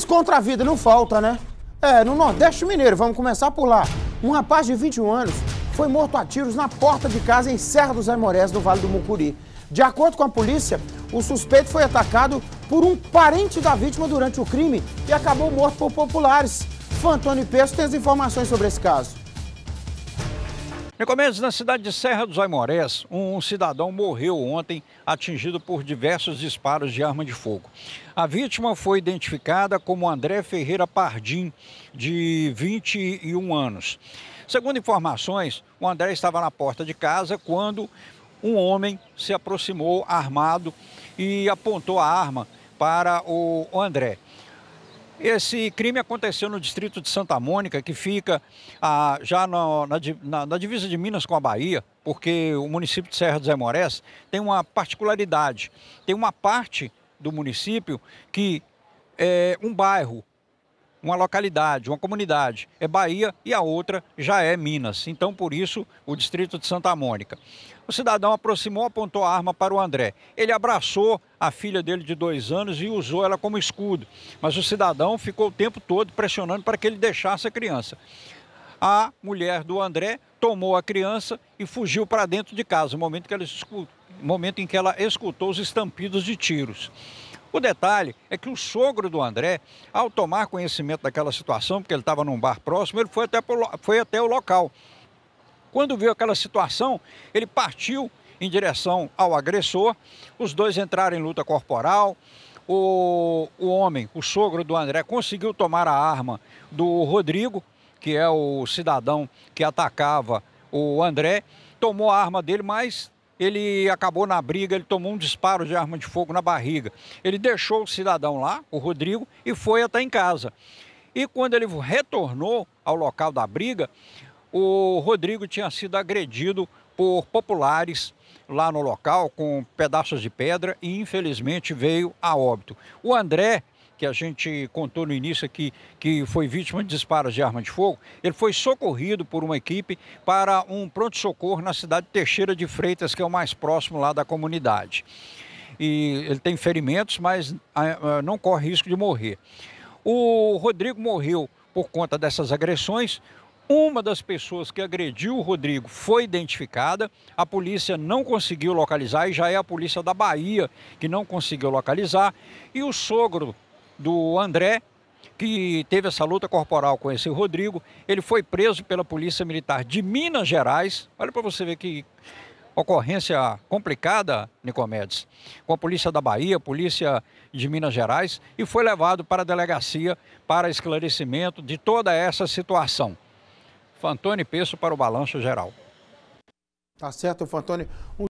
crimes contra a vida não falta, né? É, no Nordeste Mineiro, vamos começar por lá. Um rapaz de 21 anos foi morto a tiros na porta de casa em Serra dos Aimorés, no Vale do Mucuri. De acordo com a polícia, o suspeito foi atacado por um parente da vítima durante o crime e acabou morto por populares. Fantônio Peço tem as informações sobre esse caso. Nicomedes, na cidade de Serra dos Aimorés, um cidadão morreu ontem atingido por diversos disparos de arma de fogo. A vítima foi identificada como André Ferreira Pardim, de 21 anos. Segundo informações, o André estava na porta de casa quando um homem se aproximou armado e apontou a arma para o André. Esse crime aconteceu no distrito de Santa Mônica, que fica ah, já na, na, na, divisa de Minas com a Bahia, porque o município de Serra dos Emorés tem uma particularidade. Tem uma parte do município que é um bairro uma localidade, uma comunidade é Bahia e a outra já é Minas. Então, por isso, o distrito de Santa Mônica. O cidadão aproximou, apontou a arma para o André. Ele abraçou a filha dele de dois anos e usou ela como escudo. Mas o cidadão ficou o tempo todo pressionando para que ele deixasse a criança. A mulher do André tomou a criança e fugiu para dentro de casa, no momento, que ela escutou, momento em que ela escutou os estampidos de tiros. O detalhe é que o sogro do André, ao tomar conhecimento daquela situação, porque ele estava num bar próximo, ele foi até, pro, foi até o local. Quando viu aquela situação, ele partiu em direção ao agressor, os dois entraram em luta corporal. O, o homem, o sogro do André, conseguiu tomar a arma do Rodrigo, que é o cidadão que atacava o André, tomou a arma dele, mas ele acabou na briga, ele tomou um disparo de arma de fogo na barriga. Ele deixou o cidadão lá, o Rodrigo, e foi até em casa. E quando ele retornou ao local da briga, o Rodrigo tinha sido agredido por populares lá no local com pedaços de pedra e infelizmente veio a óbito. O André que a gente contou no início aqui, que foi vítima de disparos de arma de fogo, ele foi socorrido por uma equipe para um pronto-socorro na cidade de Teixeira de Freitas, que é o mais próximo lá da comunidade. E ele tem ferimentos, mas ah, ah, não corre risco de morrer. O Rodrigo morreu por conta dessas agressões. Uma das pessoas que agrediu o Rodrigo foi identificada, a polícia não conseguiu localizar e já é a polícia da Bahia que não conseguiu localizar. E o sogro do André, que teve essa luta corporal com esse Rodrigo. Ele foi preso pela Polícia Militar de Minas Gerais. Olha para você ver que ocorrência complicada, Nicomedes, com a Polícia da Bahia, Polícia de Minas Gerais, e foi levado para a delegacia para esclarecimento de toda essa situação. Fantoni Peço para o Balanço Geral. Tá certo, Fantoni. Um...